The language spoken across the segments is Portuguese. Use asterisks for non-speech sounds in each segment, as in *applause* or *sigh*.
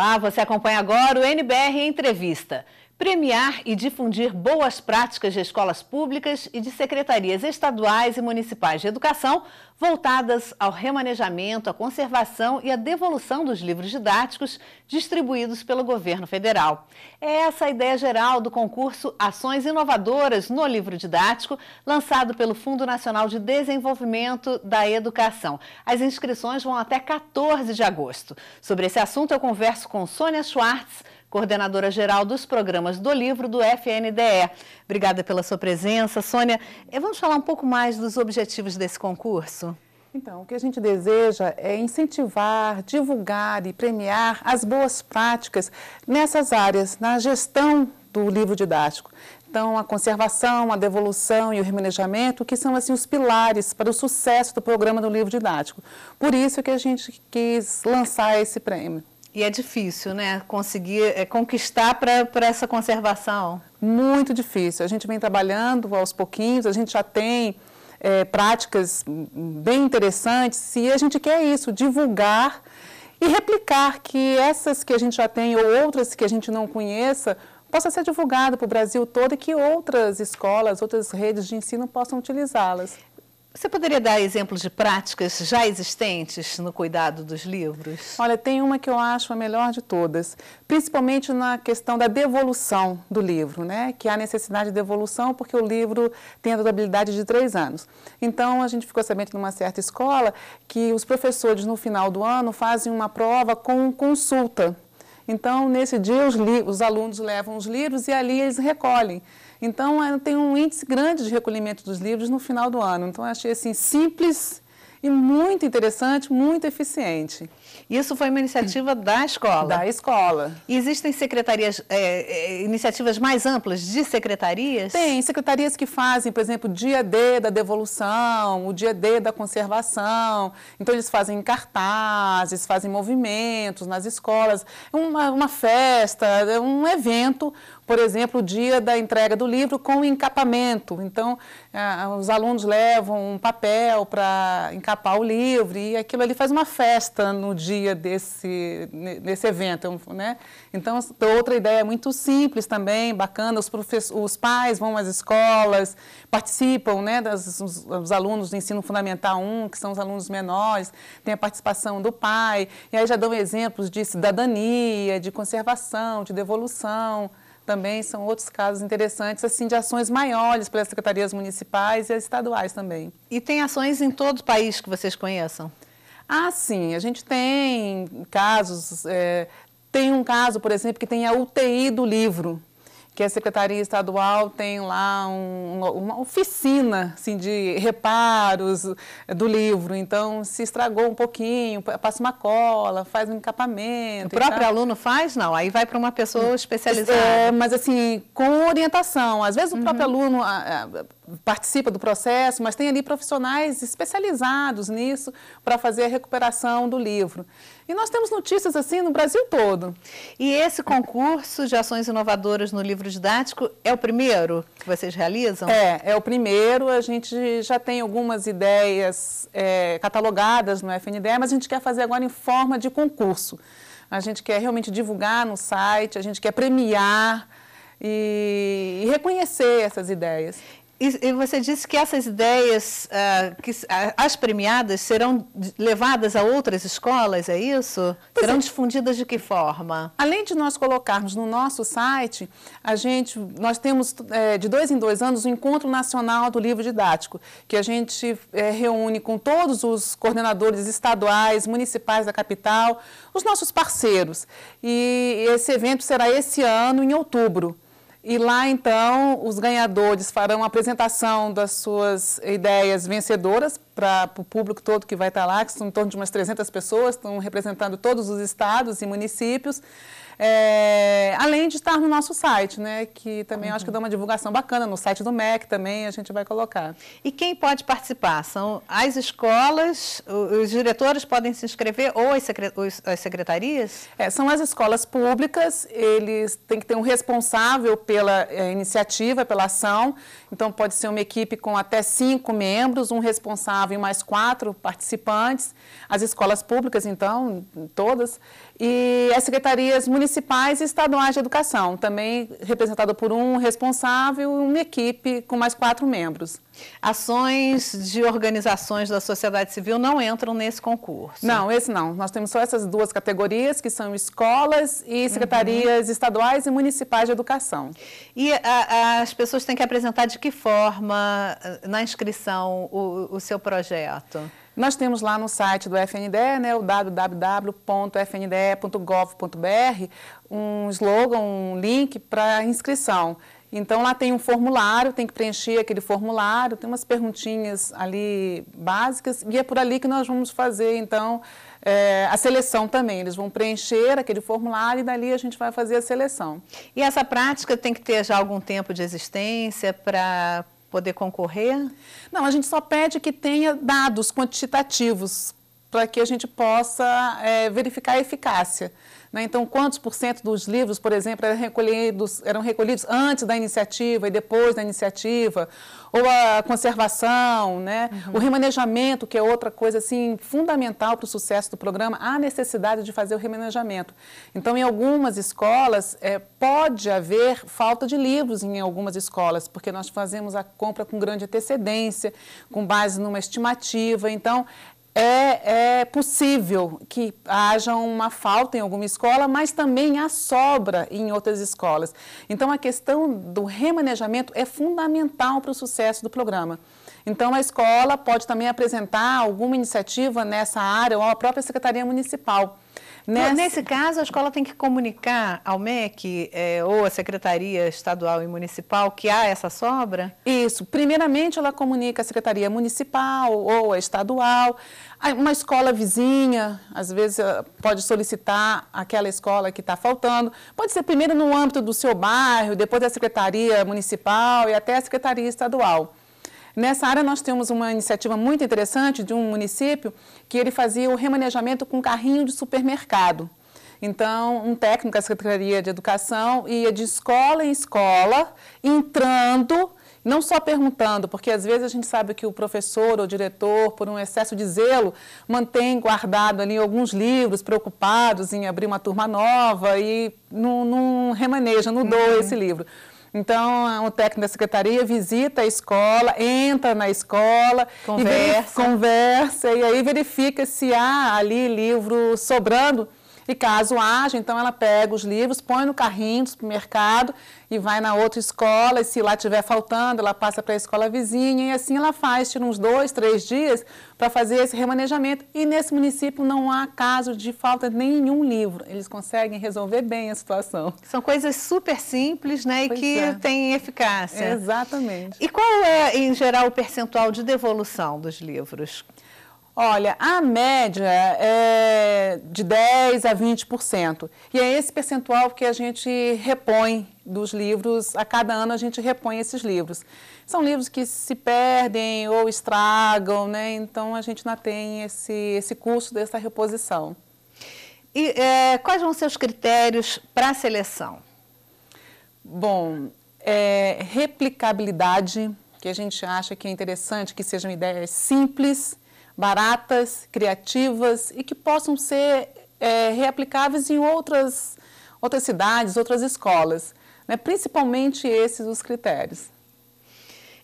Olá, você acompanha agora o NBR Entrevista premiar e difundir boas práticas de escolas públicas e de secretarias estaduais e municipais de educação voltadas ao remanejamento, à conservação e à devolução dos livros didáticos distribuídos pelo governo federal. É essa a ideia geral do concurso Ações Inovadoras no Livro Didático, lançado pelo Fundo Nacional de Desenvolvimento da Educação. As inscrições vão até 14 de agosto. Sobre esse assunto, eu converso com Sônia Schwartz, coordenadora geral dos programas do livro do FNDE. Obrigada pela sua presença. Sônia, eh, vamos falar um pouco mais dos objetivos desse concurso? Então, o que a gente deseja é incentivar, divulgar e premiar as boas práticas nessas áreas, na gestão do livro didático. Então, a conservação, a devolução e o remanejamento, que são assim os pilares para o sucesso do programa do livro didático. Por isso que a gente quis lançar esse prêmio. E é difícil, né? Conseguir é, conquistar para essa conservação. Muito difícil. A gente vem trabalhando aos pouquinhos, a gente já tem é, práticas bem interessantes e a gente quer isso, divulgar e replicar que essas que a gente já tem ou outras que a gente não conheça possa ser divulgada para o Brasil todo e que outras escolas, outras redes de ensino possam utilizá-las. Você poderia dar exemplos de práticas já existentes no cuidado dos livros? Olha, tem uma que eu acho a melhor de todas, principalmente na questão da devolução do livro, né? Que há necessidade de devolução porque o livro tem a durabilidade de três anos. Então, a gente ficou sabendo numa certa escola que os professores, no final do ano, fazem uma prova com consulta então, nesse dia, os, os alunos levam os livros e ali eles recolhem. Então, eh, tem um índice grande de recolhimento dos livros no final do ano. Então, achei assim, simples e muito interessante, muito eficiente. Isso foi uma iniciativa da escola? Da escola. E existem secretarias, é, é iniciativas mais amplas de secretarias? Tem, secretarias que fazem, por exemplo, o dia D da devolução, o dia D da conservação. Então, eles fazem cartazes, fazem movimentos nas escolas, é uma, uma festa, é um evento por exemplo, o dia da entrega do livro com encapamento. Então, os alunos levam um papel para encapar capa ao livro, e aquilo ali faz uma festa no dia desse, desse evento. Né? Então, outra ideia muito simples também, bacana, os, os pais vão às escolas, participam, né, das, os, alunos do ensino fundamental 1, que são os alunos menores, tem a participação do pai, e aí já dão exemplos de cidadania, de conservação, de devolução, também são outros casos interessantes, assim, de ações maiores pelas secretarias municipais e as estaduais também. E tem ações em todo o país que vocês conheçam? Ah, sim. A gente tem casos. É, tem um caso, por exemplo, que tem a UTI do livro, que a Secretaria Estadual tem lá um, uma oficina assim, de reparos do livro. Então, se estragou um pouquinho, passa uma cola, faz um encapamento. O próprio aluno faz? Não, aí vai para uma pessoa é, especializada. É, mas assim, com orientação. Às vezes o próprio uhum. aluno participa do processo, mas tem ali profissionais especializados nisso para fazer a recuperação do livro. E nós temos notícias assim no Brasil todo. E esse concurso de ações inovadoras no livro didático é o primeiro que vocês realizam? É, é o primeiro. A gente já tem algumas ideias é, catalogadas no FNDE, mas a gente quer fazer agora em forma de concurso. A gente quer realmente divulgar no site, a gente quer premiar e, reconhecer essas ideias. E, e você disse que essas ideias, uh, que, ah, as premiadas, serão levadas a outras escolas, é isso? Pois serão é. difundidas de que forma? Além de nós colocarmos no nosso site, a gente, nós temos é, de dois em dois anos o um Encontro Nacional do Livro Didático, que a gente é, reúne com todos os coordenadores estaduais, municipais da capital, os nossos parceiros. E esse evento será esse ano, em outubro. E lá, então, os ganhadores farão a apresentação das suas ideias vencedoras para o público todo que vai estar tá lá, que são em torno de umas 300 pessoas, estão representando todos os estados e municípios. É, além de estar no nosso site, né? Que também uhum. acho que dá uma divulgação bacana no site do MEC também a gente vai colocar. E quem pode participar? São as escolas, os diretores podem se inscrever ou as secretarias? É, são as escolas públicas, eles têm que ter um responsável pela é, iniciativa, pela ação. Então pode ser uma equipe com até cinco membros, um responsável vir mais quatro participantes. As escolas públicas, então, todas, e as secretarias municipais e estaduais de educação, também representada por um responsável e uma equipe com mais quatro membros. Ações de organizações da sociedade civil não entram nesse concurso? Não, esse não. Nós temos só essas duas categorias, que são escolas e uhum. secretarias uhum. estaduais e municipais de educação. E a, as pessoas têm que apresentar de que forma, eh, na inscrição, o, o seu projeto? Nós temos lá no site do FNDE, né, o www.fnde.gov.br, um slogan, um link para inscrição. Então lá tem um formulário, tem que preencher aquele formulário, tem umas perguntinhas ali básicas e é por ali que nós vamos fazer então é, a seleção também. Eles vão preencher aquele formulário e dali a gente vai fazer a seleção. E essa prática tem que ter já algum tempo de existência para poder concorrer? Não, a gente só pede que tenha dados quantitativos para que a gente possa é, verificar a eficácia. Né? Então, quantos por cento dos livros, por exemplo, eram recolhidos, eram recolhidos antes da iniciativa e depois da iniciativa? Ou a conservação, né? Uhum. o remanejamento, que é outra coisa assim, fundamental para o sucesso do programa, há necessidade de fazer o remanejamento. Então, em algumas escolas, é, pode haver falta de livros em algumas escolas, porque nós fazemos a compra com grande antecedência, com base numa estimativa. Então, é, é, possível que haja uma falta em alguma escola, mas também há sobra em outras escolas. Então, a questão do remanejamento é fundamental para o sucesso do programa. Então, a escola pode também apresentar alguma iniciativa nessa área ou a própria Secretaria Municipal. Mas Nesse caso, a escola tem que comunicar ao MEC é, ou à Secretaria Estadual e Municipal que há essa sobra? Isso. Primeiramente, ela comunica à Secretaria Municipal ou à Estadual. Uma escola vizinha, às vezes, eh, pode solicitar aquela escola que está faltando. Pode ser primeiro no âmbito do seu bairro, depois da Secretaria Municipal e até a Secretaria Estadual. Nessa área nós temos uma iniciativa muito interessante de um município que ele fazia o remanejamento com carrinho de supermercado. Então, um técnico da Secretaria de Educação ia de escola em escola, entrando, não só perguntando, porque às vezes a gente sabe que o professor ou o diretor, por um excesso de zelo, mantém guardado ali alguns livros, preocupados em abrir uma turma nova e não, não remaneja, não uhum. doa esse livro. Então, o técnico da secretaria visita a escola, entra na escola, conversa, e conversa, e aí verifica se há ali livro sobrando e caso haja, então ela pega os livros, põe no carrinho do supermercado e vai na outra escola. E se lá tiver faltando, ela passa para a escola vizinha. E assim ela faz, tira uns dois, três dias para fazer esse remanejamento. E nesse município não há caso de falta de nenhum livro. Eles conseguem resolver bem a situação. São coisas super simples, né? Pois e que é. têm eficácia. Exatamente. E qual é, em geral, o percentual de devolução dos livros? Olha, a média é de 10% a 20%. E é esse percentual que a gente repõe dos livros, a cada ano a gente repõe esses livros. São livros que se perdem ou estragam, né? então a gente não tem esse, esse custo dessa reposição. E é, quais vão ser os critérios para a seleção? Bom, é, replicabilidade, que a gente acha que é interessante que sejam ideias simples, baratas, criativas e que possam ser é, reaplicáveis em outras, outras cidades, outras escolas. Né? Principalmente esses os critérios.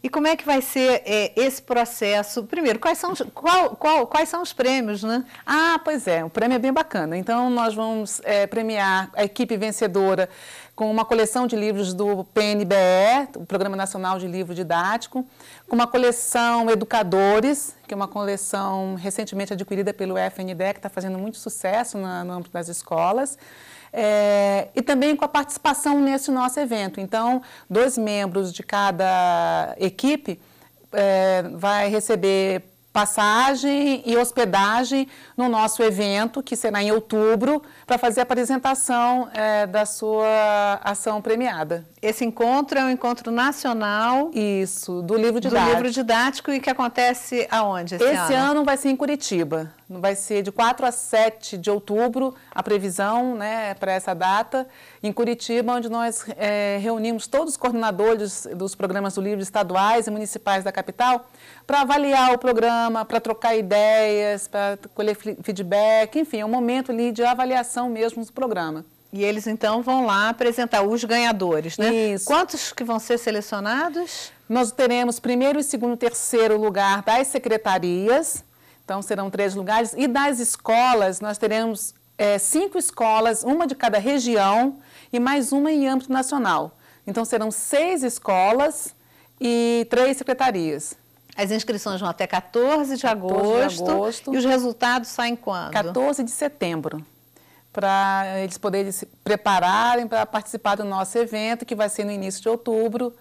E como é que vai ser é, esse processo? Primeiro, quais são, os, qual, qual, quais são os prêmios, né? Ah, pois é, o prêmio é bem bacana. Então, nós vamos é, premiar a equipe vencedora com uma coleção de livros do PNBE, o Programa Nacional de Livro Didático, com uma coleção Educadores, que é uma coleção recentemente adquirida pelo FNDE, que está fazendo muito sucesso na, no âmbito das escolas. É, e também com a participação nesse nosso evento. Então, dois membros de cada equipe é, vai receber passagem e hospedagem no nosso evento, que será em outubro, para fazer a apresentação é, da sua ação premiada. Esse encontro é um encontro nacional. Isso, do livro didático. Do livro didático e que acontece aonde esse, esse ano? ano? vai ser em Curitiba. Vai ser de 4 a 7 de outubro, a previsão né, para essa data, em Curitiba, onde nós é, reunimos todos os coordenadores dos programas do livro estaduais e municipais da capital para avaliar o programa, para trocar ideias, para colher feedback, enfim, é um momento ali de avaliação mesmo do programa. E eles então vão lá apresentar os ganhadores, né? Isso. Quantos que vão ser selecionados? Nós teremos primeiro, segundo, terceiro lugar das secretarias, então serão três lugares, e das escolas nós teremos é, cinco escolas, uma de cada região e mais uma em âmbito nacional. Então serão seis escolas e três secretarias. As inscrições vão até 14 de, 14 agosto, de agosto. E os resultados saem quando? 14 de setembro para eles poderem se prepararem para participar do nosso evento, que vai ser no início de outubro,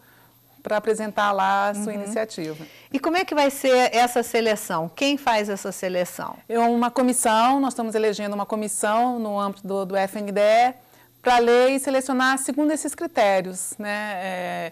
para apresentar lá a sua uhum. iniciativa. E como é que vai ser essa seleção? Quem faz essa seleção? É uma comissão, nós estamos elegendo uma comissão no âmbito do, do FNDE para ler e selecionar segundo esses critérios, né? É,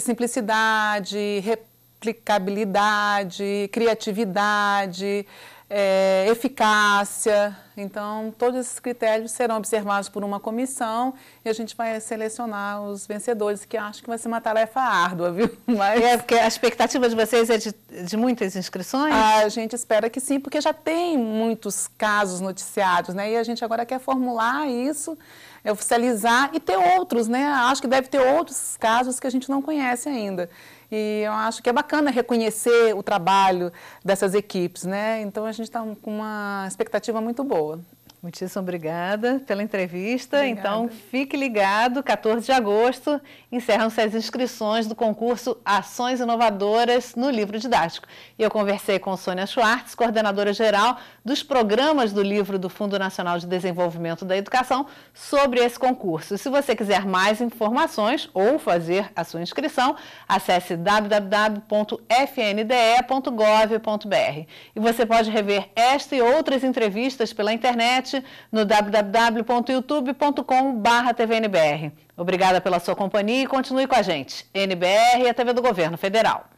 simplicidade, replicabilidade, criatividade, é, eficácia, então, todos esses critérios serão observados por uma comissão e a gente vai selecionar os vencedores, que acho que vai ser uma tarefa árdua, viu? *laughs* Mas... É, porque a expectativa de vocês é de, de muitas inscrições? A gente espera que sim, porque já tem muitos casos noticiados, né? E a gente agora quer formular isso oficializar e ter outros, né? Acho que deve ter outros casos que a gente não conhece ainda. E eu acho que é bacana reconhecer o trabalho dessas equipes, né? Então a gente está com uma expectativa muito boa. Muitíssimo obrigada pela entrevista. Obrigada. Então, fique ligado, 14 de agosto, encerram-se as inscrições do concurso Ações Inovadoras no Livro Didático. E eu conversei com Sônia Schwartz, coordenadora geral dos programas do livro do Fundo Nacional de Desenvolvimento da Educação, sobre esse concurso. Se você quiser mais informações ou fazer a sua inscrição, acesse www.fnde.gov.br. E você pode rever esta e outras entrevistas pela internet no www.youtube.com.br. Obrigada pela sua companhia e continue com a gente. NBR e a TV do Governo Federal.